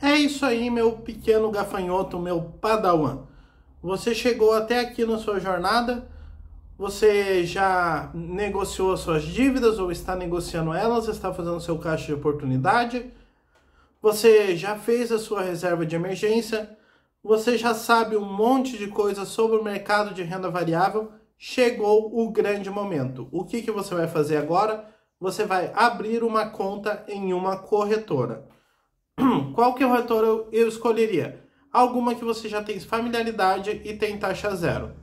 É isso aí, meu pequeno gafanhoto, meu padawan. Você chegou até aqui na sua jornada, você já negociou as suas dívidas ou está negociando elas, está fazendo seu caixa de oportunidade, você já fez a sua reserva de emergência, você já sabe um monte de coisa sobre o mercado de renda variável. Chegou o grande momento. O que, que você vai fazer agora? Você vai abrir uma conta em uma corretora. qual que corretora é eu, eu escolheria? Alguma que você já tem familiaridade e tem taxa zero.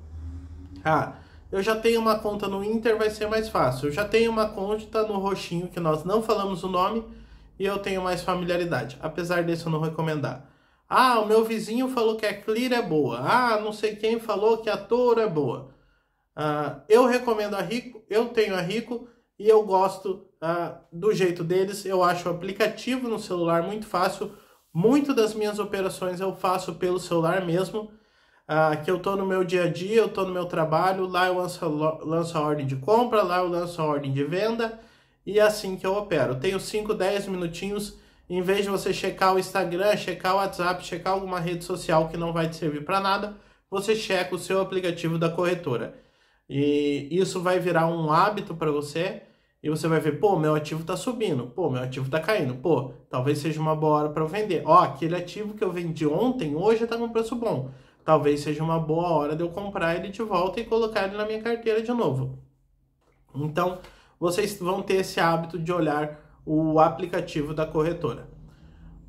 Ah, eu já tenho uma conta no Inter, vai ser mais fácil. Eu já tenho uma conta no Roxinho, que nós não falamos o nome, e eu tenho mais familiaridade. Apesar disso, eu não recomendar. Ah, o meu vizinho falou que a Clear é boa. Ah, não sei quem falou que a Toro é boa. Ah, eu recomendo a Rico, eu tenho a Rico, e eu gosto ah, do jeito deles. Eu acho o aplicativo no celular muito fácil. Muito das minhas operações eu faço pelo celular mesmo. Ah, que eu estou no meu dia a dia, eu estou no meu trabalho, lá eu lanço, lanço a ordem de compra, lá eu lanço a ordem de venda e é assim que eu opero. Tenho 5, 10 minutinhos em vez de você checar o Instagram, checar o WhatsApp, checar alguma rede social que não vai te servir para nada, você checa o seu aplicativo da corretora. E isso vai virar um hábito para você e você vai ver, pô, meu ativo está subindo, pô, meu ativo está caindo, pô, talvez seja uma boa hora para vender. Ó, aquele ativo que eu vendi ontem, hoje está no preço bom. Talvez seja uma boa hora de eu comprar ele de volta e colocar ele na minha carteira de novo. Então, vocês vão ter esse hábito de olhar o aplicativo da corretora.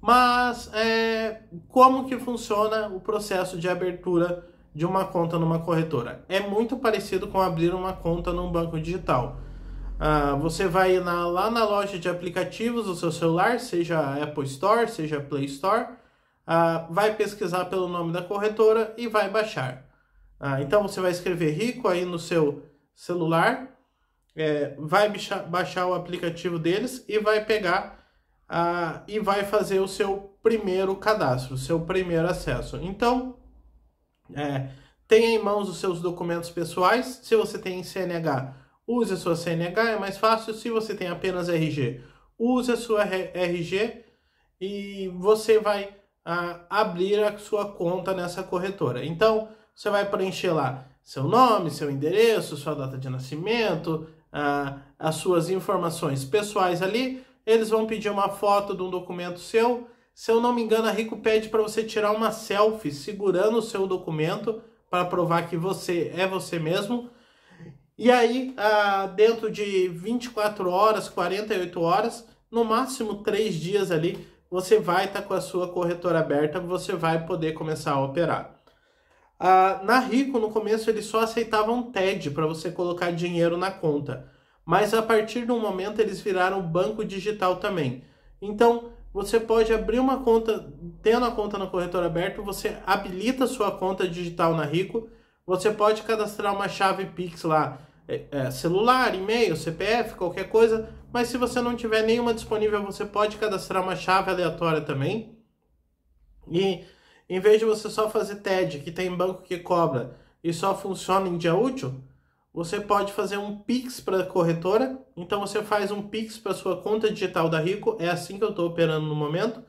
Mas é, como que funciona o processo de abertura de uma conta numa corretora? É muito parecido com abrir uma conta num banco digital. Ah, você vai na, lá na loja de aplicativos do seu celular, seja Apple Store, seja Play Store, ah, vai pesquisar pelo nome da corretora e vai baixar. Ah, então você vai escrever Rico aí no seu celular, é, vai baixar, baixar o aplicativo deles e vai pegar ah, e vai fazer o seu primeiro cadastro, o seu primeiro acesso. Então, é, tenha em mãos os seus documentos pessoais, se você tem CNH Use a sua CNH, é mais fácil. Se você tem apenas RG, use a sua RG e você vai ah, abrir a sua conta nessa corretora. Então, você vai preencher lá seu nome, seu endereço, sua data de nascimento, ah, as suas informações pessoais ali. Eles vão pedir uma foto de um documento seu. Se eu não me engano, a Rico pede para você tirar uma selfie segurando o seu documento para provar que você é você mesmo. E aí, ah, dentro de 24 horas, 48 horas, no máximo 3 dias ali, você vai estar tá com a sua corretora aberta, você vai poder começar a operar. Ah, na Rico, no começo, eles só aceitavam TED para você colocar dinheiro na conta. Mas a partir de um momento, eles viraram banco digital também. Então, você pode abrir uma conta, tendo a conta na corretora aberta, você habilita sua conta digital na Rico, você pode cadastrar uma chave Pix lá, é, é, celular, e-mail, CPF, qualquer coisa, mas se você não tiver nenhuma disponível, você pode cadastrar uma chave aleatória também. E em vez de você só fazer TED, que tem banco que cobra e só funciona em dia útil, você pode fazer um Pix para a corretora. Então você faz um Pix para sua conta digital da Rico, é assim que eu estou operando no momento.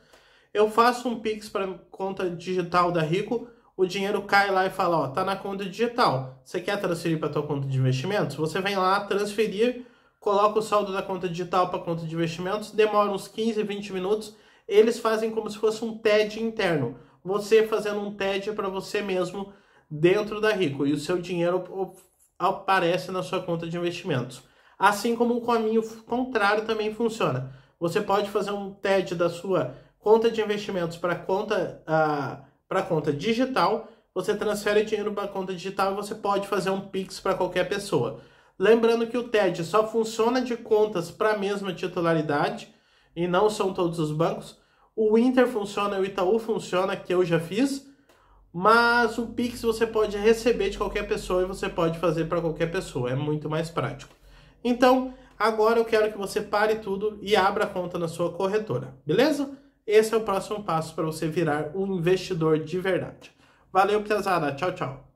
Eu faço um Pix para conta digital da Rico o dinheiro cai lá e fala, ó, tá na conta digital. Você quer transferir para tua conta de investimentos? Você vem lá transferir, coloca o saldo da conta digital para a conta de investimentos, demora uns 15, 20 minutos, eles fazem como se fosse um TED interno. Você fazendo um TED para você mesmo dentro da Rico e o seu dinheiro aparece na sua conta de investimentos. Assim como o caminho contrário também funciona. Você pode fazer um TED da sua conta de investimentos para conta uh, para conta digital, você transfere dinheiro para conta digital e você pode fazer um Pix para qualquer pessoa. Lembrando que o TED só funciona de contas para a mesma titularidade e não são todos os bancos. O Inter funciona, o Itaú funciona, que eu já fiz, mas o Pix você pode receber de qualquer pessoa e você pode fazer para qualquer pessoa, é muito mais prático. Então, agora eu quero que você pare tudo e abra a conta na sua corretora, beleza? Esse é o próximo passo para você virar um investidor de verdade. Valeu, pesada. Tchau, tchau.